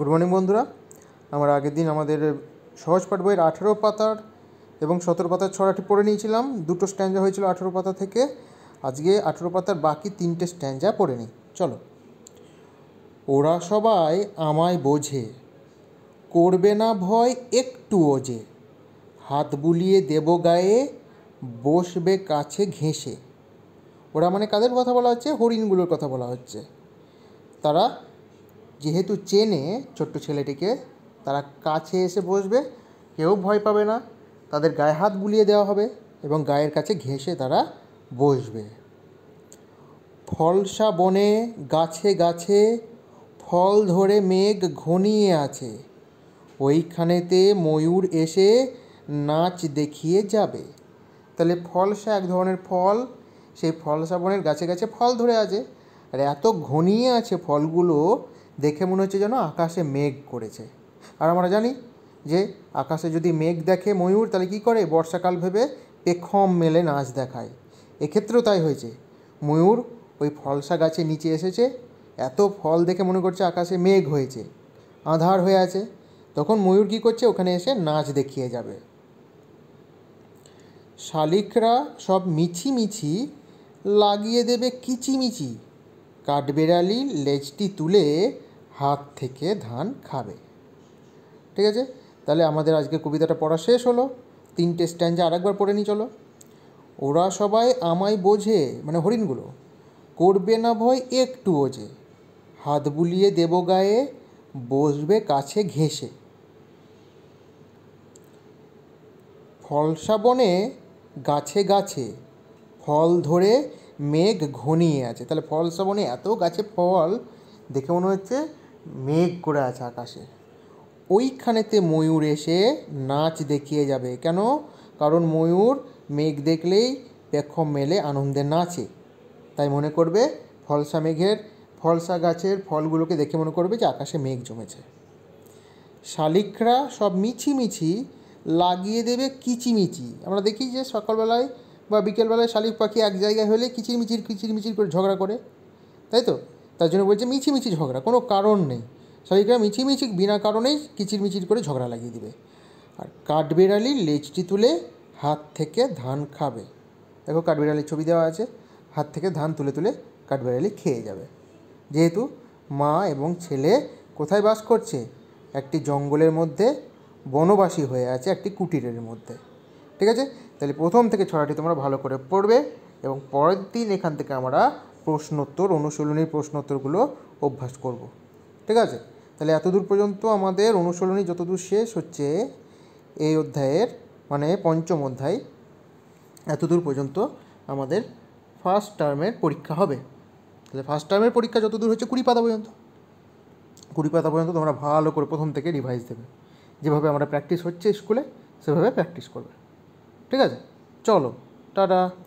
Good morning বন্ধুরা আমরা আগের দিন আমাদের সহজ পাঠ বইয়ের আঠেরো পাতার এবং সতেরো পাতার ছড়াটি পড়ে নিয়েছিলাম দুটো স্ট্যান্ডা হয়েছিল আঠেরো পাতা থেকে আজকে আঠেরো পাতার বাকি তিনটে স্ট্যান্ডা পড়ে নিই চলো ওরা সবাই আমায় বোঝে করবে না ভয় একটুও যে হাত বুলিয়ে দেব গায়ে বসবে কাছে ঘেঁষে ওরা মানে কাদের কথা বলা হচ্ছে হরিণগুলোর কথা বলা হচ্ছে তারা যেহেতু চেনে ছোট্ট ছেলেটিকে তারা কাছে এসে বসবে কেউ ভয় পাবে না তাদের গায়ে হাত বুলিয়ে দেওয়া হবে এবং গায়ের কাছে ঘেঁষে তারা বসবে ফলসা বনে গাছে গাছে ফল ধরে মেঘ ঘনিয়ে আছে ওইখানেতে ময়ূর এসে নাচ দেখিয়ে যাবে তাহলে ফলসা এক ধরনের ফল সেই ফলসা বনের গাছে গাছে ফল ধরে আছে আর এত ঘনিয়ে আছে ফলগুলো দেখে মনে হচ্ছে যেন আকাশে মেঘ করেছে আর আমরা জানি যে আকাশে যদি মেঘ দেখে ময়ূর তাহলে কী করে বর্ষাকাল ভেবে পেখম মেলে নাচ দেখায় এক্ষেত্রেও তাই হয়েছে ময়ূর ওই ফলসা গাছে নিচে এসেছে এত ফল দেখে মনে করছে আকাশে মেঘ হয়েছে আধার হয়ে আছে তখন ময়ূর কী করছে ওখানে এসে নাচ দেখিয়ে যাবে শালিকরা সব মিছি মিছি লাগিয়ে দেবে কিচিমিচি কাঠবেড়ালি লেজটি তুলে হাত থেকে ধান খাবে ঠিক আছে তাহলে আমাদের আজকে কবিতাটা পড়া শেষ হলো তিনটে স্ট্যান্ডে আরেকবার পড়ে নিই চলো ওরা সবাই আমায় বোঝে মানে হরিণগুলো করবে না ভয় একটু ওজে হাত বুলিয়ে দেব গায়ে বসবে কাছে ঘেঁষে ফলসা বনে গাছে গাছে ফল ধরে মেঘ ঘনিয়ে আছে তাহলে ফলসা বনে এত গাছে ফল দেখে মনে হচ্ছে মেঘ করে আছে আকাশে ওইখানেতে ময়ূর এসে নাচ দেখিয়ে যাবে কেন কারণ ময়ূর মেঘ দেখলেই পেক্ষম মেলে আনন্দে নাচে তাই মনে করবে ফলসা মেঘের ফলসা গাছের ফলগুলোকে দেখে মনে করবে যে আকাশে মেঘ জমেছে শালিকরা সব মিছিমিছি লাগিয়ে দেবে কিচিমিচি আমরা দেখি যে সকালবেলায় বা বিকেলবেলায় শালিক পাখি এক জায়গায় হলে কিচিরমিচির কিচিরমিচির করে ঝগড়া করে তাই তো তার জন্য বলছে মিছিমিছি ঝগড়া কোনো কারণ নেই শালিকরা মিছিমিছি বিনা কারণেই কিচিরমিচির করে ঝগড়া লাগিয়ে দিবে আর কাঠবিড়ালি লেজটি তুলে হাত থেকে ধান খাবে দেখো কাঠবিড়ালির ছবি দেওয়া আছে হাত থেকে ধান তুলে তুলে কাঠবিড়ালি খেয়ে যাবে যেহেতু মা এবং ছেলে কোথায় বাস করছে একটি জঙ্গলের মধ্যে বনবাসী হয়ে আছে একটি কুটিরের মধ্যে ঠিক আছে তাহলে প্রথম থেকে ছড়াটি তোমরা ভালো করে পড়বে এবং পরের দিন এখান থেকে আমরা প্রশ্নোত্তর অনুশীলনীর প্রশ্নোত্তরগুলো অভ্যাস করব। ঠিক আছে তাহলে এতদূর পর্যন্ত আমাদের অনুশীলনী যতদূর শেষ হচ্ছে এই অধ্যায়ের মানে পঞ্চম অধ্যায় এতদূর পর্যন্ত আমাদের ফার্স্ট টার্মের পরীক্ষা হবে তাহলে ফার্স্ট টার্মের পরীক্ষা যতদূর হচ্ছে কুড়ি পাতা পর্যন্ত কুড়ি পাতা পর্যন্ত তোমরা ভালো করে প্রথম থেকে রিভাইজ দেবে যেভাবে আমরা প্র্যাকটিস হচ্ছে স্কুলে সেভাবে প্র্যাকটিস করবে ঠিক আছে চলো টাটা